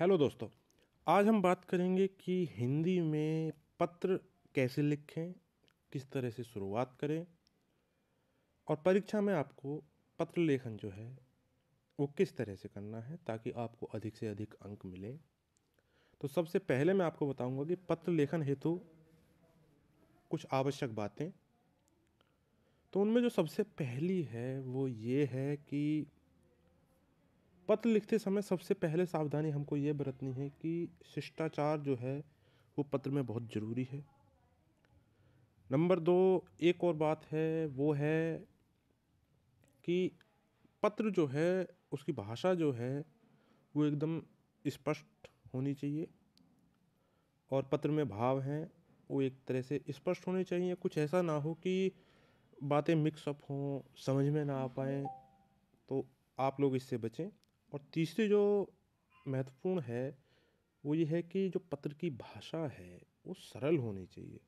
Hello दोस्तों आज हम बात करेंगे कि हिंदी में पत्र कैसे लिखें किस तरह से शुरुआत करें और परीक्षा में आपको पत्र लेखन जो है वो किस तरह से करना है ताकि आपको अधिक से अधिक अंक मिले तो सबसे पहले मैं आपको बताऊंगा कि पत्र लेखन हेतु कुछ आवश्यक बातें तो उनमें जो सबसे पहली है वो ये है कि पत्र लिखते समय सबसे पहले सावधानी हमको ये बरतनी है कि शिष्टाचार जो है वो पत्र में बहुत ज़रूरी है नंबर दो एक और बात है वो है कि पत्र जो है उसकी भाषा जो है वो एकदम स्पष्ट होनी चाहिए और पत्र में भाव हैं वो एक तरह से स्पष्ट होने चाहिए कुछ ऐसा ना हो कि बातें मिक्सअप हों समझ में ना आ पाएँ तो आप लोग इससे बचें और तीसरी जो महत्वपूर्ण है वो ये है कि जो पत्र की भाषा है वो सरल होनी चाहिए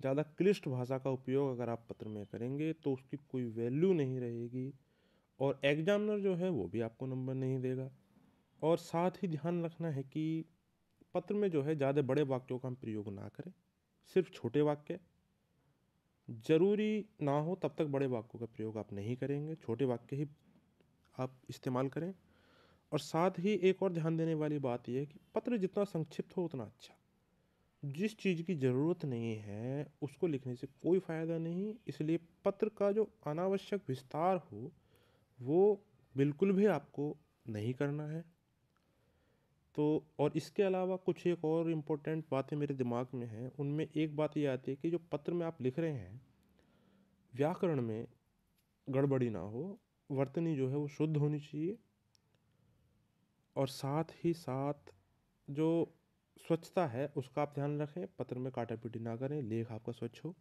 ज़्यादा क्लिष्ट भाषा का उपयोग अगर आप पत्र में करेंगे तो उसकी कोई वैल्यू नहीं रहेगी और एग्जामिनर जो है वो भी आपको नंबर नहीं देगा और साथ ही ध्यान रखना है कि पत्र में जो है ज़्यादा बड़े वाक्यों का हम प्रयोग ना करें सिर्फ छोटे वाक्य ज़रूरी ना हो तब तक बड़े वाक्यों का प्रयोग आप नहीं करेंगे छोटे वाक्य ही आप इस्तेमाल करें और साथ ही एक और ध्यान देने वाली बात यह है कि पत्र जितना संक्षिप्त हो उतना अच्छा जिस चीज़ की ज़रूरत नहीं है उसको लिखने से कोई फ़ायदा नहीं इसलिए पत्र का जो अनावश्यक विस्तार हो वो बिल्कुल भी आपको नहीं करना है तो और इसके अलावा कुछ एक और इम्पोर्टेंट बातें मेरे दिमाग में हैं उनमें एक बात ये आती है कि जो पत्र में आप लिख रहे हैं व्याकरण में गड़बड़ी ना हो वर्तनी जो है वो शुद्ध होनी चाहिए और साथ ही साथ जो स्वच्छता है उसका आप ध्यान रखें पत्र में काटा पीटी ना करें लेख आपका स्वच्छ हो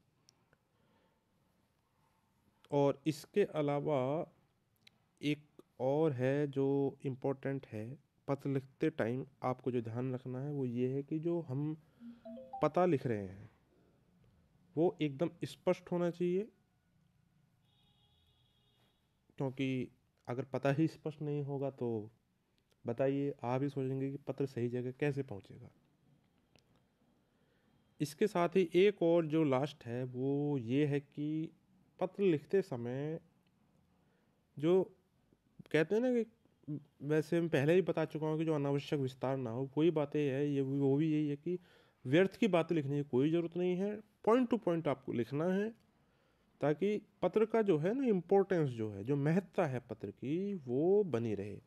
और इसके अलावा एक और है जो इम्पोर्टेंट है पत्र लिखते टाइम आपको जो ध्यान रखना है वो ये है कि जो हम पता लिख रहे हैं वो एकदम स्पष्ट होना चाहिए क्योंकि अगर पता ही स्पष्ट नहीं होगा तो बताइए आप ही सोचेंगे कि पत्र सही जगह कैसे पहुंचेगा इसके साथ ही एक और जो लास्ट है वो ये है कि पत्र लिखते समय जो कहते हैं ना कि वैसे मैं पहले ही बता चुका हूँ कि जो अनावश्यक विस्तार ना हो वही बातें है ये वो भी यही है कि व्यर्थ की बातें लिखने की कोई ज़रूरत नहीं है पॉइंट टू पॉइंट आपको लिखना है ताकि पत्र का जो है ना इम्पोर्टेंस जो है जो महत्ता है पत्र की वो बनी रहे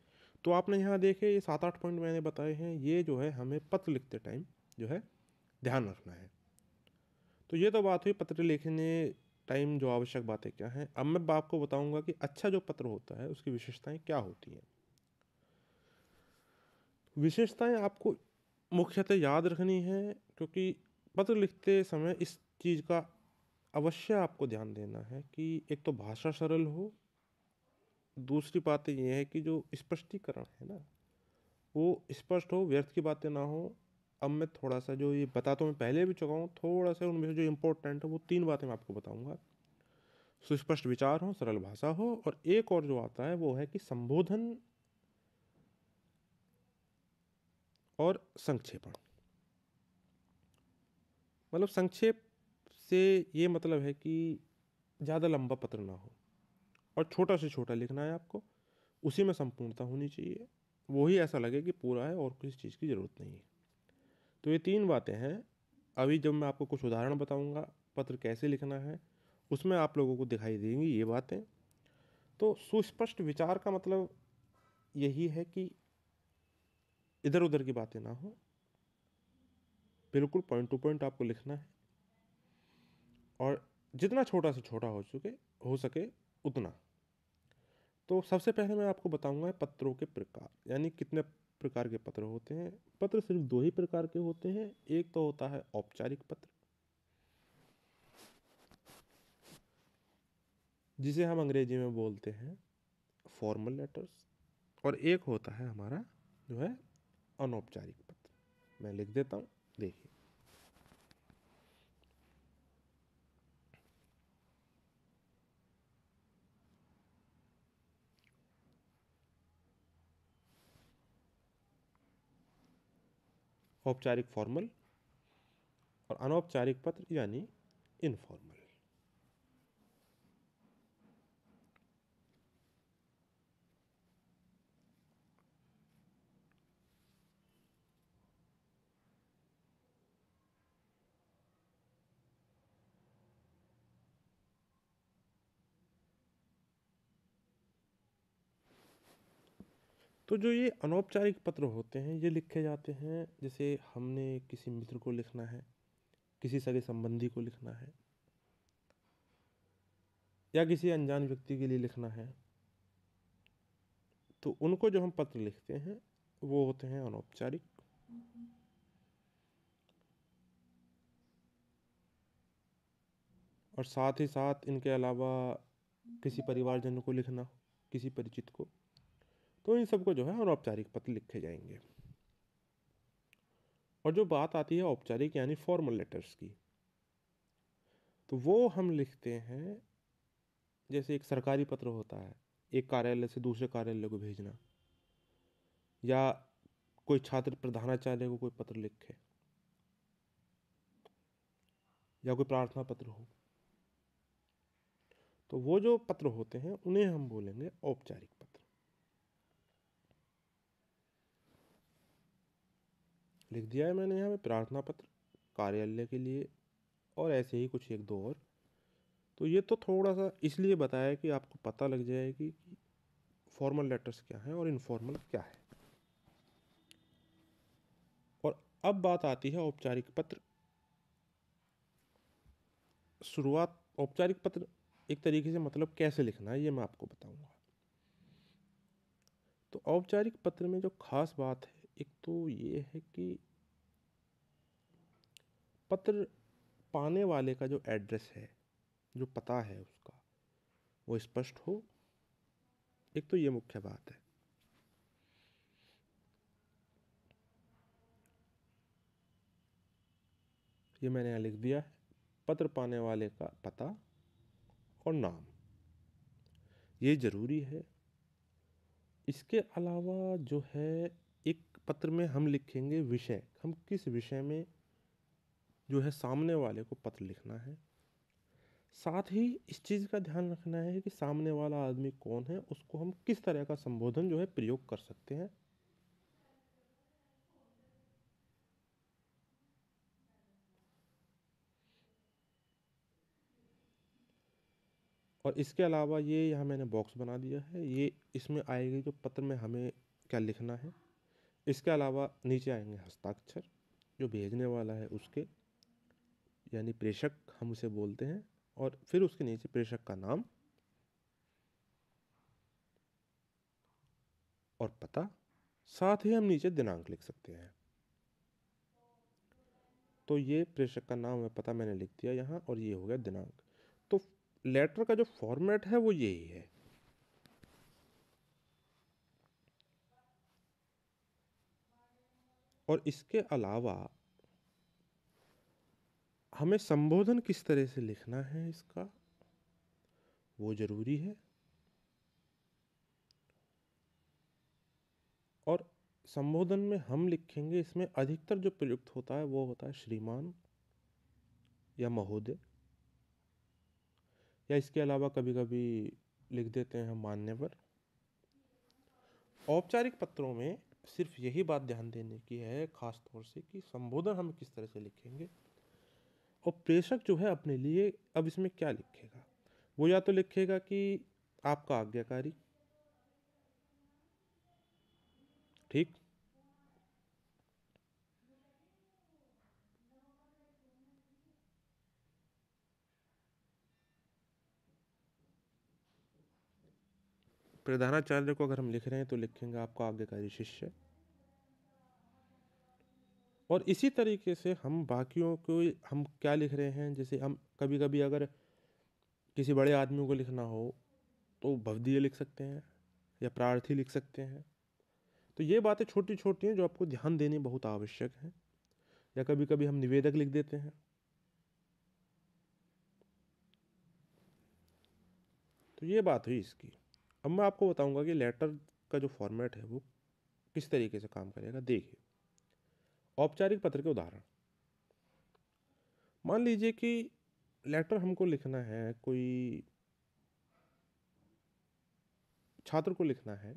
तो आपने यहाँ देखे ये सात आठ पॉइंट मैंने बताए हैं ये जो है हमें पत्र लिखते टाइम जो है ध्यान रखना है तो ये तो बात हुई पत्र लिखने टाइम जो आवश्यक बातें क्या हैं अब मैं आपको बताऊंगा कि अच्छा जो पत्र होता है उसकी विशेषताएं क्या होती हैं विशेषताएं आपको मुख्यतः याद रखनी है क्योंकि पत्र लिखते समय इस चीज़ का अवश्य आपको ध्यान देना है कि एक तो भाषा सरल हो दूसरी बात यह है कि जो स्पष्टीकरण है ना वो स्पष्ट हो व्यर्थ की बातें ना हो अब मैं थोड़ा सा जो ये बता तो मैं पहले भी चुका हूँ थोड़ा सा उनमें से जो इम्पोर्टेंट है वो तीन बातें मैं आपको बताऊँगा सुस्पष्ट विचार हो सरल भाषा हो और एक और जो आता है वो है कि संबोधन और संक्षेपण मतलब संक्षेप से ये मतलब है कि ज़्यादा लंबा पत्र ना हो और छोटा से छोटा लिखना है आपको उसी में संपूर्णता होनी चाहिए वही ऐसा लगे कि पूरा है और किसी चीज़ की ज़रूरत नहीं है तो ये तीन बातें हैं अभी जब मैं आपको कुछ उदाहरण बताऊंगा पत्र कैसे लिखना है उसमें आप लोगों को दिखाई देंगी ये बातें तो सुस्पष्ट विचार का मतलब यही है कि इधर उधर की बातें ना हो बिल्कुल पॉइंट टू पॉइंट आपको लिखना है और जितना छोटा से छोटा हो चुके हो सके उतना तो सबसे पहले मैं आपको बताऊंगा पत्रों के प्रकार यानी कितने प्रकार के पत्र होते हैं पत्र सिर्फ दो ही प्रकार के होते हैं एक तो होता है औपचारिक पत्र जिसे हम अंग्रेजी में बोलते हैं फॉर्मल लेटर्स और एक होता है हमारा जो है अनौपचारिक पत्र मैं लिख देता हूँ देखिए औपचारिक फॉर्मल और अनौपचारिक पत्र यानी इनफॉर्मल तो जो ये अनौपचारिक पत्र होते हैं ये लिखे जाते हैं जैसे हमने किसी मित्र को लिखना है किसी सगे संबंधी को लिखना है या किसी अनजान व्यक्ति के लिए लिखना है तो उनको जो हम पत्र लिखते हैं वो होते हैं अनौपचारिक और साथ ही साथ इनके अलावा किसी परिवारजन को लिखना किसी परिचित को तो इन सबको जो है अनौपचारिक पत्र लिखे जाएंगे और जो बात आती है औपचारिक यानी फॉर्मल लेटर्स की तो वो हम लिखते हैं जैसे एक सरकारी पत्र होता है एक कार्यालय से दूसरे कार्यालय को भेजना या कोई छात्र प्रधानाचार्य को कोई पत्र लिखे या कोई प्रार्थना पत्र हो तो वो जो पत्र होते हैं उन्हें हम बोलेंगे औपचारिक लिख दिया है मैंने यहाँ पे प्रार्थना पत्र कार्यालय के लिए और ऐसे ही कुछ एक दो और तो ये तो थोड़ा सा इसलिए बताया कि आपको पता लग जाए कि फॉर्मल लेटर्स क्या हैं और इनफॉर्मल क्या है और अब बात आती है औपचारिक पत्र शुरुआत औपचारिक पत्र एक तरीके से मतलब कैसे लिखना है ये मैं आपको बताऊंगा तो औपचारिक पत्र में जो खास बात है एक तो ये है कि पत्र पाने वाले का जो एड्रेस है जो पता है उसका वो स्पष्ट हो एक तो ये मुख्य बात है ये मैंने यहाँ लिख दिया है पत्र पाने वाले का पता और नाम ये ज़रूरी है इसके अलावा जो है पत्र में हम लिखेंगे विषय हम किस विषय में जो है सामने वाले को पत्र लिखना है साथ ही इस चीज़ का ध्यान रखना है कि सामने वाला आदमी कौन है उसको हम किस तरह का संबोधन जो है प्रयोग कर सकते हैं और इसके अलावा ये यहाँ मैंने बॉक्स बना दिया है ये इसमें आएगी जो पत्र में हमें क्या लिखना है इसके अलावा नीचे आएंगे हस्ताक्षर जो भेजने वाला है उसके यानी प्रेषक हम उसे बोलते हैं और फिर उसके नीचे प्रेषक का नाम और पता साथ ही हम नीचे दिनांक लिख सकते हैं तो ये प्रेषक का नाम है पता मैंने लिख दिया यहाँ और ये हो गया दिनांक तो लेटर का जो फॉर्मेट है वो यही है और इसके अलावा हमें संबोधन किस तरह से लिखना है इसका वो ज़रूरी है और संबोधन में हम लिखेंगे इसमें अधिकतर जो प्रयुक्त होता है वो होता है श्रीमान या महोदय या इसके अलावा कभी कभी लिख देते हैं हम मान्यवर औपचारिक पत्रों में सिर्फ यही बात ध्यान देने की है ख़ास तौर से कि संबोधन हम किस तरह से लिखेंगे और प्रेषक जो है अपने लिए अब इसमें क्या लिखेगा वो या तो लिखेगा कि आपका आज्ञाकारी ठीक प्रधानाचार्य को अगर हम लिख रहे हैं तो लिखेंगे आपका आज्ञाकारी शिष्य और इसी तरीके से हम बाकियों को हम क्या लिख रहे हैं जैसे हम कभी कभी अगर किसी बड़े आदमी को लिखना हो तो भवदीय लिख सकते हैं या प्रार्थी लिख सकते हैं तो ये बातें छोटी छोटी हैं जो आपको ध्यान देनी बहुत आवश्यक है या कभी कभी हम निवेदक लिख देते हैं तो ये बात हुई इसकी अब मैं आपको बताऊंगा कि लेटर का जो फॉर्मेट है वो किस तरीके से काम करेगा देखिए औपचारिक पत्र के उदाहरण मान लीजिए कि लेटर हमको लिखना है कोई छात्र को लिखना है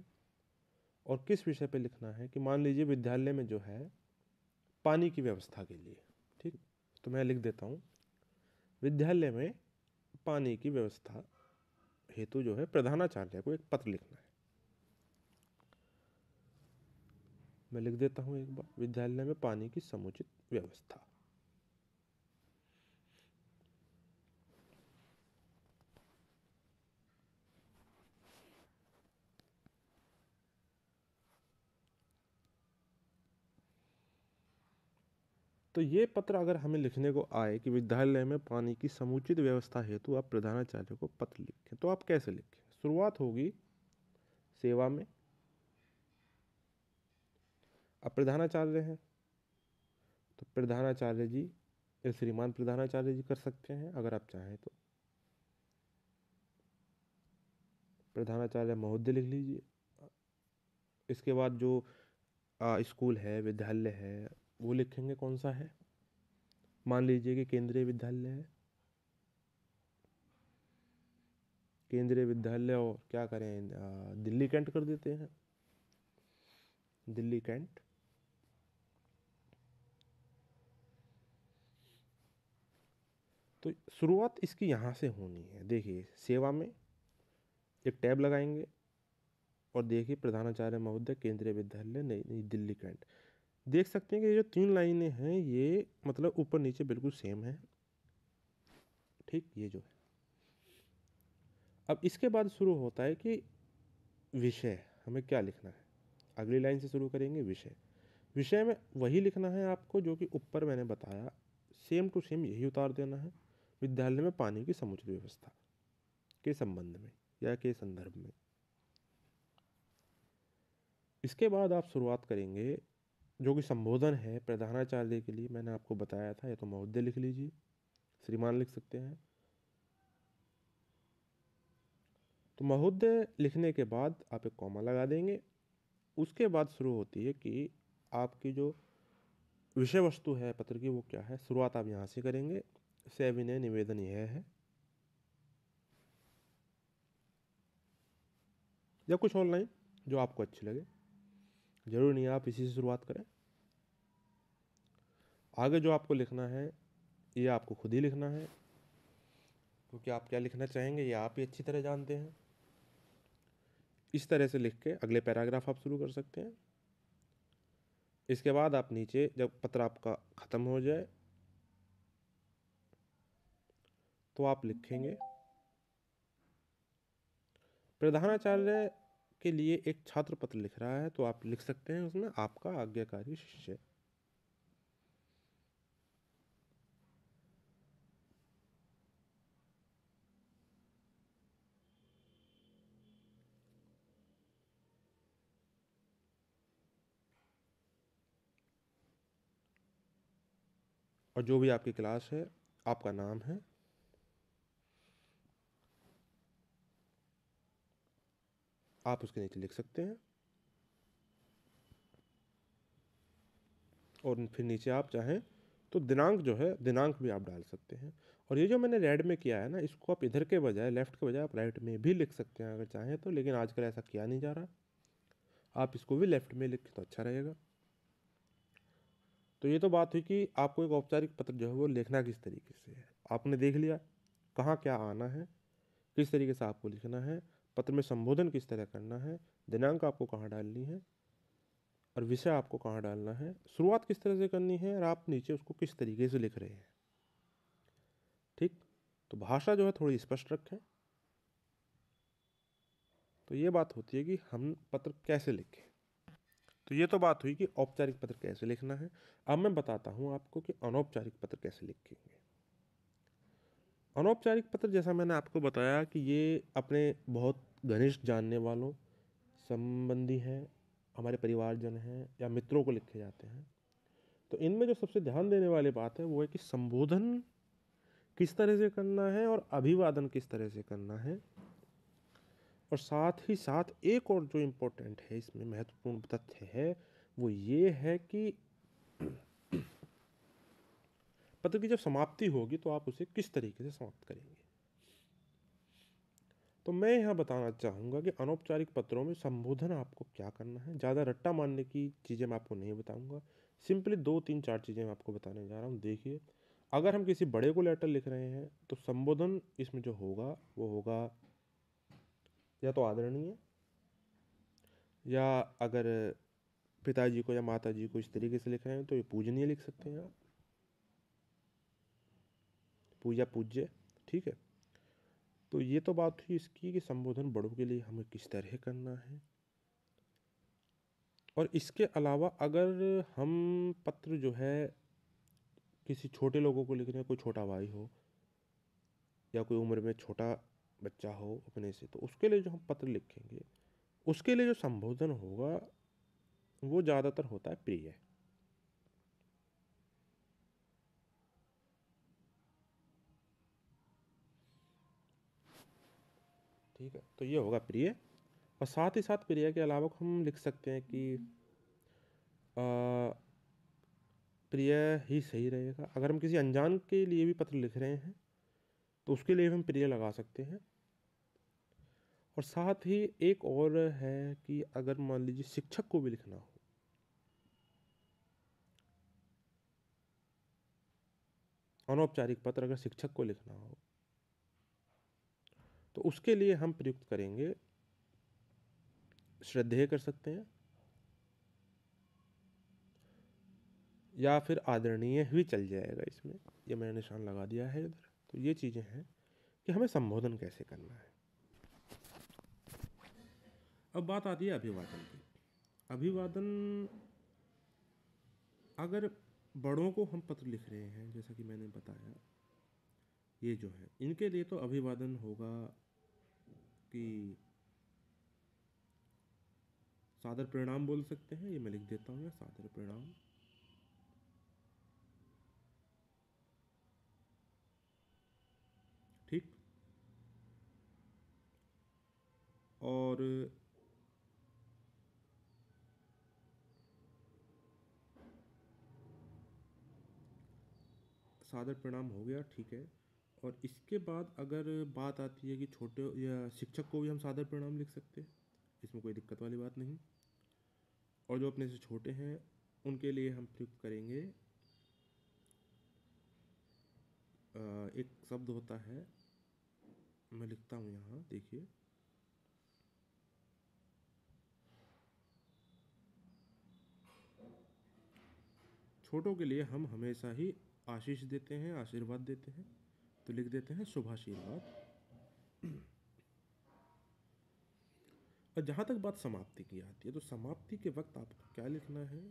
और किस विषय पे लिखना है कि मान लीजिए विद्यालय में जो है पानी की व्यवस्था के लिए ठीक तो मैं लिख देता हूँ विद्यालय में पानी की व्यवस्था हेतु जो है प्रधानाचार्य को एक पत्र लिखना है मैं लिख देता हूँ एक बार विद्यालय में पानी की समुचित व्यवस्था तो ये पत्र अगर हमें लिखने को आए कि विद्यालय में पानी की समुचित व्यवस्था हेतु आप प्रधानाचार्य को पत्र लिखें तो आप कैसे लिखें शुरुआत होगी सेवा में आप प्रधानाचार्य हैं तो प्रधानाचार्य जी श्रीमान प्रधानाचार्य जी कर सकते हैं अगर आप चाहें तो प्रधानाचार्य महोदय लिख लीजिए इसके बाद जो स्कूल है विद्यालय है वो लिखेंगे कौन सा है मान लीजिए कि केंद्रीय विद्यालय है केंद्रीय विद्यालय और क्या करें दिल्ली कैंट कर देते हैं दिल्ली कैंट तो शुरुआत इसकी यहाँ से होनी है देखिए सेवा में एक टैब लगाएंगे और देखिए प्रधानाचार्य महोदय केंद्रीय विद्यालय नई दिल्ली कैंट देख सकते हैं कि ये जो तीन लाइनें हैं ये मतलब ऊपर नीचे बिल्कुल सेम है ठीक ये जो है अब इसके बाद शुरू होता है कि विषय हमें क्या लिखना है अगली लाइन से शुरू करेंगे विषय विषय में वही लिखना है आपको जो कि ऊपर मैंने बताया सेम टू सेम यही उतार देना है विद्यालय में पानी की समुचित व्यवस्था के संबंध में या के संदर्भ में इसके बाद आप शुरुआत करेंगे जो कि संबोधन है प्रधानाचार्य के लिए मैंने आपको बताया था या तो महोदय लिख लीजिए श्रीमान लिख सकते हैं तो महोदय लिखने के बाद आप एक कॉमा लगा देंगे उसके बाद शुरू होती है कि आपकी जो विषय वस्तु है पत्र की वो क्या है शुरुआत आप यहाँ से करेंगे अभिनय निवेदन यह है या कुछ ऑनलाइन जो आपको अच्छी लगे ज़रूर नहीं आप इसी से शुरुआत करें आगे जो आपको लिखना है ये आपको खुद ही लिखना है क्योंकि आप क्या लिखना चाहेंगे ये आप ही अच्छी तरह जानते हैं इस तरह से लिख के अगले पैराग्राफ आप शुरू कर सकते हैं इसके बाद आप नीचे जब पत्र आपका ख़त्म हो जाए तो आप लिखेंगे प्रधानाचार्य के लिए एक छात्र पत्र लिख रहा है तो आप लिख सकते हैं उसमें आपका आज्ञाकारी शिष्य और जो भी आपकी क्लास है आपका नाम है आप उसके नीचे लिख सकते हैं और फिर नीचे आप चाहें तो दिनांक जो है दिनांक भी आप डाल सकते हैं और ये जो मैंने रेड में किया है ना इसको आप इधर के बजाय लेफ्ट के बजाय आप राइट में भी लिख सकते हैं अगर चाहें तो लेकिन आजकल ऐसा किया नहीं जा रहा आप इसको भी लेफ्ट में लिखें तो अच्छा रहेगा तो ये तो बात हुई कि आपको एक औपचारिक पत्र जो है वो लिखना किस तरीके से है आपने देख लिया कहाँ क्या आना है किस तरीके से आपको लिखना है पत्र में संबोधन किस तरह करना है दिनांक आपको कहाँ डालनी है और विषय आपको कहाँ डालना है शुरुआत किस तरह से करनी है और आप नीचे उसको किस तरीके से लिख रहे हैं ठीक तो भाषा जो है थोड़ी स्पष्ट रखें तो ये बात होती है कि हम पत्र कैसे लिखें तो ये तो बात हुई कि औपचारिक पत्र कैसे लिखना है अब मैं बताता हूँ आपको कि अनौपचारिक पत्र कैसे लिखेंगे अनौपचारिक पत्र जैसा मैंने आपको बताया कि ये अपने बहुत घनिष्ठ जानने वालों संबंधी हैं हमारे परिवारजन हैं या मित्रों को लिखे जाते हैं तो इनमें जो सबसे ध्यान देने वाली बात है वो है कि संबोधन किस तरह से करना है और अभिवादन किस तरह से करना है और साथ ही साथ एक और जो इम्पोर्टेंट है इसमें महत्वपूर्ण तथ्य है वो ये है कि पत्र मतलब की जब समाप्ति होगी तो आप उसे किस तरीके से समाप्त करेंगे तो मैं यहाँ बताना चाहूँगा कि अनौपचारिक पत्रों में संबोधन आपको क्या करना है ज़्यादा रट्टा मारने की चीज़ें मैं आपको नहीं बताऊँगा सिंपली दो तीन चार चीज़ें मैं आपको बताने जा रहा हूँ देखिए अगर हम किसी बड़े को लेटर लिख रहे हैं तो संबोधन इसमें जो होगा वो होगा या तो आदरणीय या अगर पिताजी को या माता जी को इस तरीके से लिख रहे हैं तो ये पूजनीय लिख सकते हैं आप पूजा पूज्य ठीक है तो ये तो बात हुई इसकी कि संबोधन बड़ों के लिए हमें किस तरह करना है और इसके अलावा अगर हम पत्र जो है किसी छोटे लोगों को लिख रहे हैं कोई छोटा भाई हो या कोई उम्र में छोटा बच्चा हो अपने से तो उसके लिए जो हम पत्र लिखेंगे उसके लिए जो संबोधन होगा वो ज़्यादातर होता है प्रिय ठीक है तो ये होगा प्रिय और साथ ही साथ प्रिय के अलावा हम लिख सकते हैं कि प्रिय ही सही रहेगा अगर हम किसी अनजान के लिए भी पत्र लिख रहे हैं तो उसके लिए भी हम प्रिय लगा सकते हैं और साथ ही एक और है कि अगर मान लीजिए शिक्षक को भी लिखना हो अनौपचारिक पत्र अगर शिक्षक को लिखना हो तो उसके लिए हम प्रयुक्त करेंगे श्रद्धेय कर सकते हैं या फिर आदरणीय भी चल जाएगा इसमें ये मैंने निशान लगा दिया है इधर तो ये चीज़ें हैं कि हमें संबोधन कैसे करना है अब बात आती है अभिवादन की अभिवादन अगर बड़ों को हम पत्र लिख रहे हैं जैसा कि मैंने बताया ये जो है इनके लिए तो अभिवादन होगा कि सादर परिणाम बोल सकते हैं ये मैं लिख देता हूँ सादर प्रणाम ठीक और सादर परिणाम हो गया ठीक है और इसके बाद अगर बात आती है कि छोटे या शिक्षक को भी हम सादर प्रणाम लिख सकते हैं इसमें कोई दिक्कत वाली बात नहीं और जो अपने से छोटे हैं उनके लिए हम प्रयुक्त करेंगे एक शब्द होता है मैं लिखता हूँ यहाँ देखिए छोटों के लिए हम हमेशा ही आशीष देते हैं आशीर्वाद देते हैं तो लिख देते हैं आशीर्वाद और जहां तक बात समाप्ति की आती है तो समाप्ति के वक्त आपको क्या लिखना है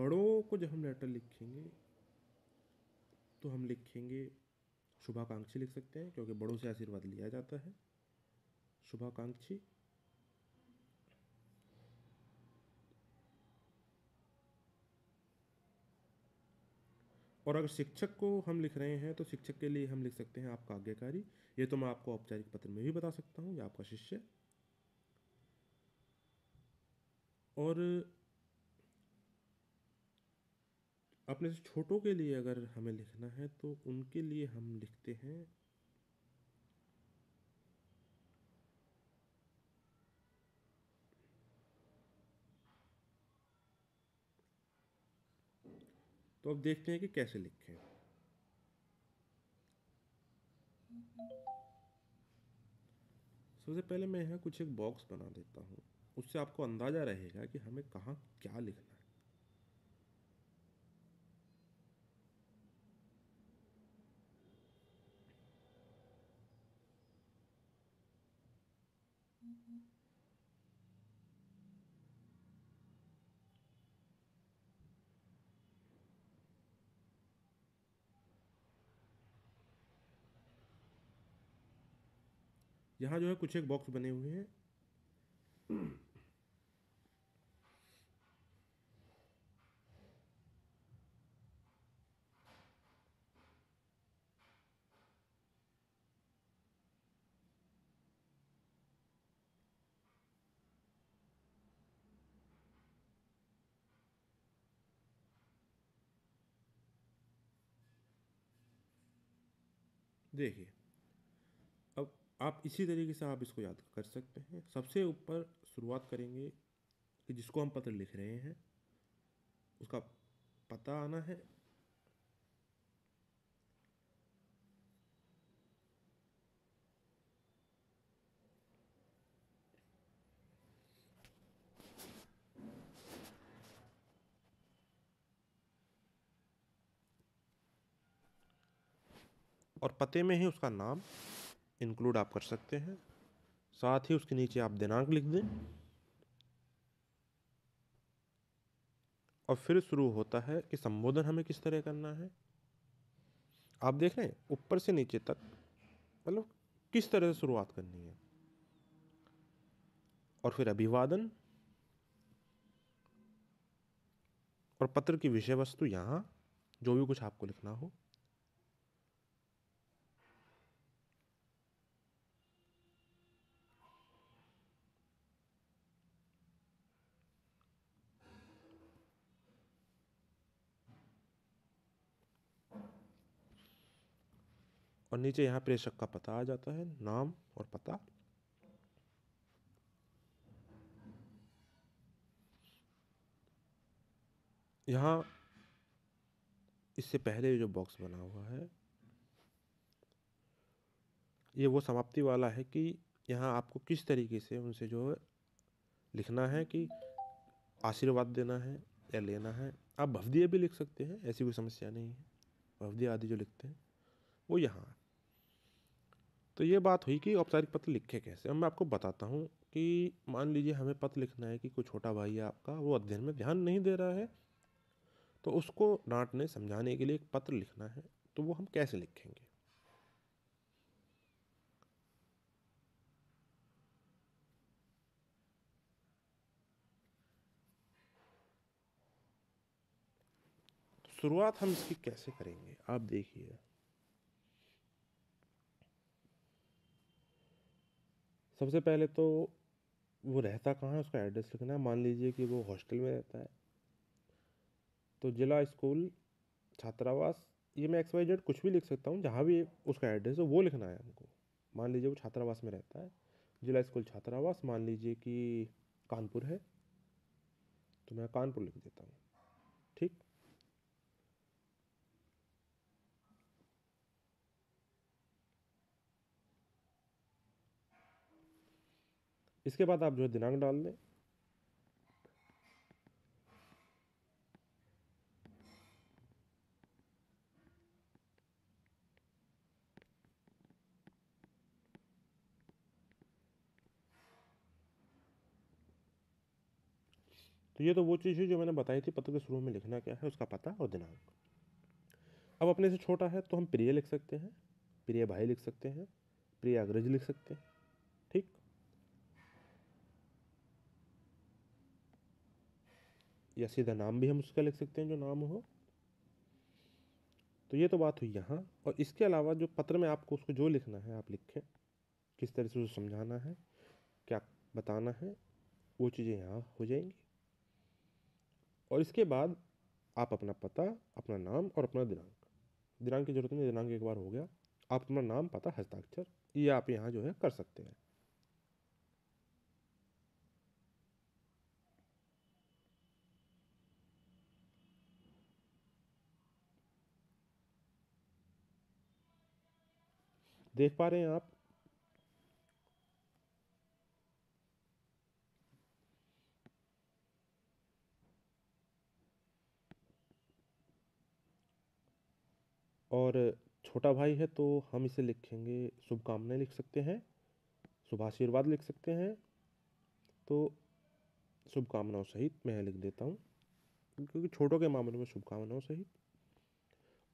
बड़ों को जब हम लेटर लिखेंगे तो हम लिखेंगे शुभाकांक्षी लिख सकते हैं क्योंकि बड़ों से आशीर्वाद लिया जाता है शुभाकांक्षी और अगर शिक्षक को हम लिख रहे हैं तो शिक्षक के लिए हम लिख सकते हैं आपका आज्ञाकारी ये तो मैं आपको औपचारिक पत्र में भी बता सकता हूँ या आपका शिष्य और अपने से छोटों के लिए अगर हमें लिखना है तो उनके लिए हम लिखते हैं तो अब देखते हैं कि कैसे लिखें सबसे पहले मैं यहाँ कुछ एक बॉक्स बना देता हूँ उससे आपको अंदाज़ा रहेगा कि हमें कहाँ क्या लिखना यहाँ जो है कुछ एक बॉक्स बने हुए हैं hmm. आप इसी तरीके से आप इसको याद कर सकते हैं सबसे ऊपर शुरुआत करेंगे कि जिसको हम पत्र लिख रहे हैं उसका पता आना है और पते में ही उसका नाम इंक्लूड आप कर सकते हैं साथ ही उसके नीचे आप दिनांक लिख दें और फिर शुरू होता है कि संबोधन हमें किस तरह करना है आप देख रहे हैं ऊपर से नीचे तक मतलब किस तरह से शुरुआत करनी है और फिर अभिवादन और पत्र की विषय वस्तु यहाँ जो भी कुछ आपको लिखना हो और नीचे यहाँ प्रेषक का पता आ जाता है नाम और पता यहाँ इससे पहले जो बॉक्स बना हुआ है ये वो समाप्ति वाला है कि यहाँ आपको किस तरीके से उनसे जो लिखना है कि आशीर्वाद देना है या लेना है आप भवदीय भी लिख सकते हैं ऐसी कोई समस्या नहीं है भवदीय आदि जो लिखते हैं वो यहाँ तो ये बात हुई कि औपचारिक पत्र लिखे कैसे अब मैं आपको बताता हूँ कि मान लीजिए हमें पत्र लिखना है कि कोई छोटा भाई है आपका वो अध्ययन में ध्यान नहीं दे रहा है तो उसको डांटने समझाने के लिए एक पत्र लिखना है तो वो हम कैसे लिखेंगे तो शुरुआत हम इसकी कैसे करेंगे आप देखिए सबसे पहले तो वो रहता कहाँ है उसका एड्रेस लिखना है मान लीजिए कि वो हॉस्टल में रहता है तो जिला स्कूल छात्रावास ये मैं एक्स वाई जेड कुछ भी लिख सकता हूँ जहाँ भी उसका एड्रेस हो वो लिखना है हमको मान लीजिए वो छात्रावास में रहता है जिला स्कूल छात्रावास मान लीजिए कि कानपुर है तो मैं कानपुर लिख देता हूँ इसके बाद आप जो है दिनांक डाल दें तो ये तो वो चीज़ है जो मैंने बताई थी पत्र के शुरू में लिखना क्या है उसका पता और दिनांक अब अपने से छोटा है तो हम प्रिय लिख सकते हैं प्रिय भाई लिख सकते हैं प्रिय अग्रज लिख सकते हैं या सीधा नाम भी हम उसका लिख सकते हैं जो नाम हो तो ये तो बात हुई यहाँ और इसके अलावा जो पत्र में आपको उसको जो लिखना है आप लिखें किस तरह से उसको समझाना है क्या बताना है वो चीज़ें यहाँ हो जाएंगी और इसके बाद आप अपना पता अपना नाम और अपना दिनांक दिनांक की जरूरत नहीं दिनांक एक बार हो गया आप अपना नाम पता हस्ताक्षर ये आप यहाँ जो है कर सकते हैं देख पा रहे हैं आप और छोटा भाई है तो हम इसे लिखेंगे शुभकामनाएं लिख सकते हैं शुभाशीर्वाद लिख सकते हैं तो शुभकामनाओं सहित मैं लिख देता हूँ क्योंकि छोटों के मामले में शुभकामनाओं सहित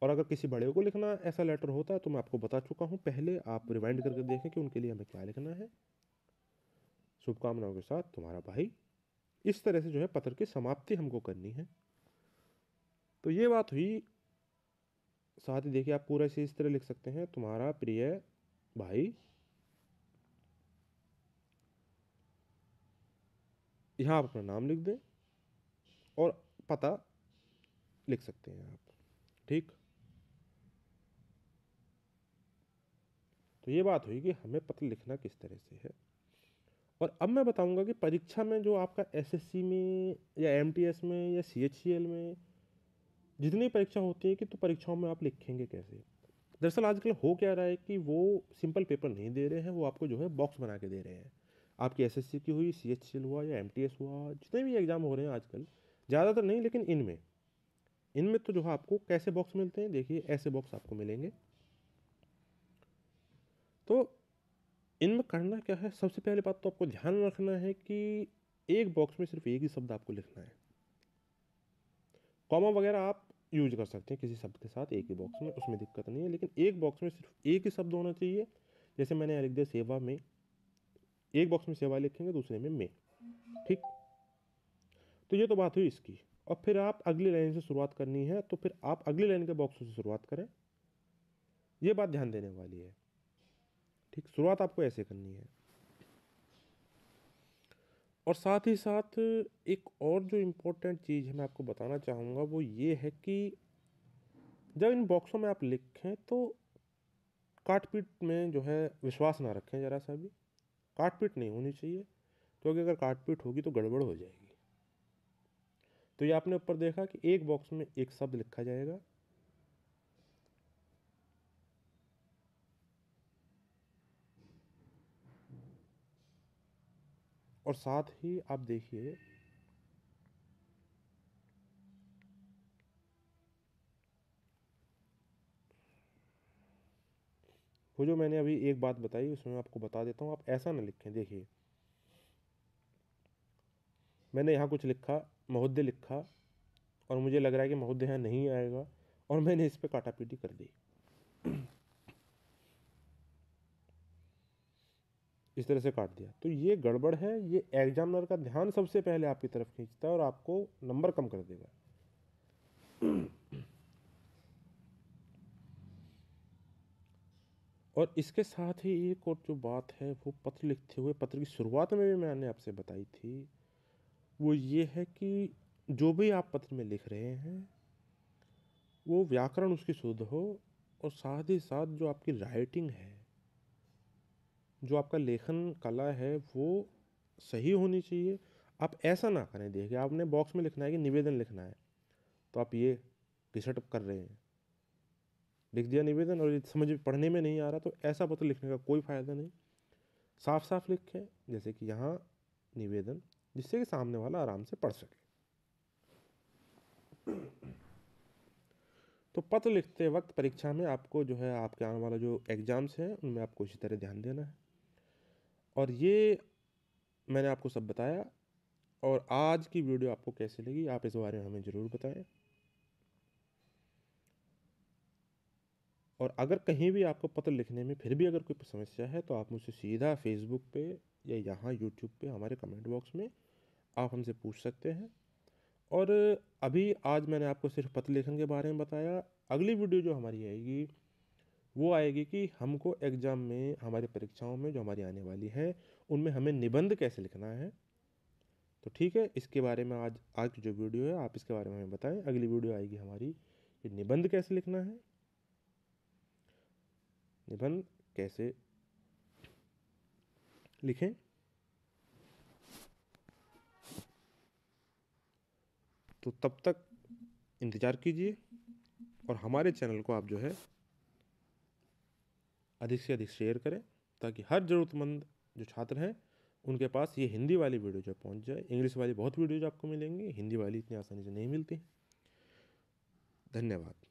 और अगर किसी बड़े को लिखना ऐसा लेटर होता है तो मैं आपको बता चुका हूँ पहले आप रिवाइंड करके देखें कि उनके लिए हमें क्या लिखना है शुभकामनाओं के साथ तुम्हारा भाई इस तरह से जो है पत्र की समाप्ति हमको करनी है तो ये बात हुई साथ ही देखिए आप पूरा इसे इस तरह लिख सकते हैं तुम्हारा प्रिय भाई यहाँ आप अपना नाम लिख दें और पता लिख सकते हैं आप ठीक तो ये बात हुई कि हमें पत्र लिखना किस तरह से है और अब मैं बताऊंगा कि परीक्षा में जो आपका एसएससी में या एमटीएस में या सीएचसीएल में जितनी परीक्षा होती है कि तो परीक्षाओं में आप लिखेंगे कैसे दरअसल आजकल हो क्या रहा है कि वो सिंपल पेपर नहीं दे रहे हैं वो आपको जो है बॉक्स बना के दे रहे हैं आपकी एस की हुई सी हुआ या एम हुआ जितने भी एग्ज़ाम हो रहे हैं आजकल ज़्यादातर नहीं लेकिन इनमें इनमें तो जो है आपको कैसे बॉक्स मिलते हैं देखिए ऐसे बॉक्स आपको मिलेंगे तो इनमें करना क्या है सबसे पहले बात तो आपको ध्यान रखना है कि एक बॉक्स में सिर्फ एक ही शब्द आपको लिखना है कॉमा वगैरह आप यूज कर सकते हैं किसी शब्द के साथ एक ही बॉक्स में उसमें दिक्कत नहीं है लेकिन एक बॉक्स में सिर्फ एक ही शब्द होना चाहिए जैसे मैंने लिख दिया सेवा में एक बॉक्स में सेवा लिखेंगे दूसरे में में ठीक तो ये तो बात हुई इसकी और फिर आप अगली लाइन से शुरुआत करनी है तो फिर आप अगली लाइन के बॉक्स से शुरुआत करें ये बात ध्यान देने वाली है ठीक शुरुआत आपको ऐसे करनी है और साथ ही साथ एक और जो इम्पोर्टेंट चीज़ है मैं आपको बताना चाहूँगा वो ये है कि जब इन बॉक्सों में आप लिखें तो काटपीट में जो है विश्वास ना रखें ज़रा सा भी काटपीट नहीं होनी चाहिए क्योंकि अगर काटपीट होगी तो गड़बड़ हो जाएगी तो ये आपने ऊपर देखा कि एक बॉक्स में एक शब्द लिखा जाएगा और साथ ही आप देखिए वो जो मैंने अभी एक बात बताई उसमें आपको बता देता हूँ आप ऐसा ना लिखें देखिए मैंने यहाँ कुछ लिखा महोदय लिखा और मुझे लग रहा है कि महोदय यहाँ नहीं आएगा और मैंने इस पर काटापीटी कर दी इस तरह से काट दिया तो ये गड़बड़ है ये एग्जामिनर का ध्यान सबसे पहले आपकी तरफ खींचता है और आपको नंबर कम कर देगा और इसके साथ ही एक और जो बात है वो पत्र लिखते हुए पत्र की शुरुआत में भी मैंने आपसे बताई थी वो ये है कि जो भी आप पत्र में लिख रहे हैं वो व्याकरण उसकी शुद्ध हो और साथ ही साथ जो आपकी राइटिंग है जो आपका लेखन कला है वो सही होनी चाहिए आप ऐसा ना करें देखिए आपने बॉक्स में लिखना है कि निवेदन लिखना है तो आप ये घिसट कर रहे हैं लिख दिया निवेदन और ये समझ पढ़ने में नहीं आ रहा तो ऐसा पत्र लिखने का कोई फ़ायदा नहीं साफ साफ लिखें जैसे कि यहाँ निवेदन जिससे कि सामने वाला आराम से पढ़ सके तो पत्र लिखते वक्त परीक्षा में आपको जो है आपके आने वाला जो एग्ज़ाम्स हैं उनमें आपको इसी तरह ध्यान देना है और ये मैंने आपको सब बताया और आज की वीडियो आपको कैसी लगी आप इस बारे में हमें ज़रूर बताएं और अगर कहीं भी आपको पत्र लिखने में फिर भी अगर कोई समस्या है तो आप मुझसे सीधा फेसबुक पे या यहाँ यूट्यूब पे हमारे कमेंट बॉक्स में आप हमसे पूछ सकते हैं और अभी आज मैंने आपको सिर्फ पत्र लेखन के बारे में बताया अगली वीडियो जो हमारी आएगी वो आएगी कि हमको एग्ज़ाम में हमारी परीक्षाओं में जो हमारी आने वाली है उनमें हमें निबंध कैसे लिखना है तो ठीक है इसके बारे में आज आज की जो वीडियो है आप इसके बारे में हमें बताएं अगली वीडियो आएगी हमारी कि निबंध कैसे लिखना है निबंध कैसे लिखें तो तब तक इंतज़ार कीजिए और हमारे चैनल को आप जो है अधिक से अधिक शेयर करें ताकि हर ज़रूरतमंद जो छात्र हैं उनके पास ये हिंदी वाली वीडियो जो पहुँच जाए इंग्लिश वाली बहुत वीडियोज आपको मिलेंगी हिंदी वाली इतनी आसानी से नहीं मिलती धन्यवाद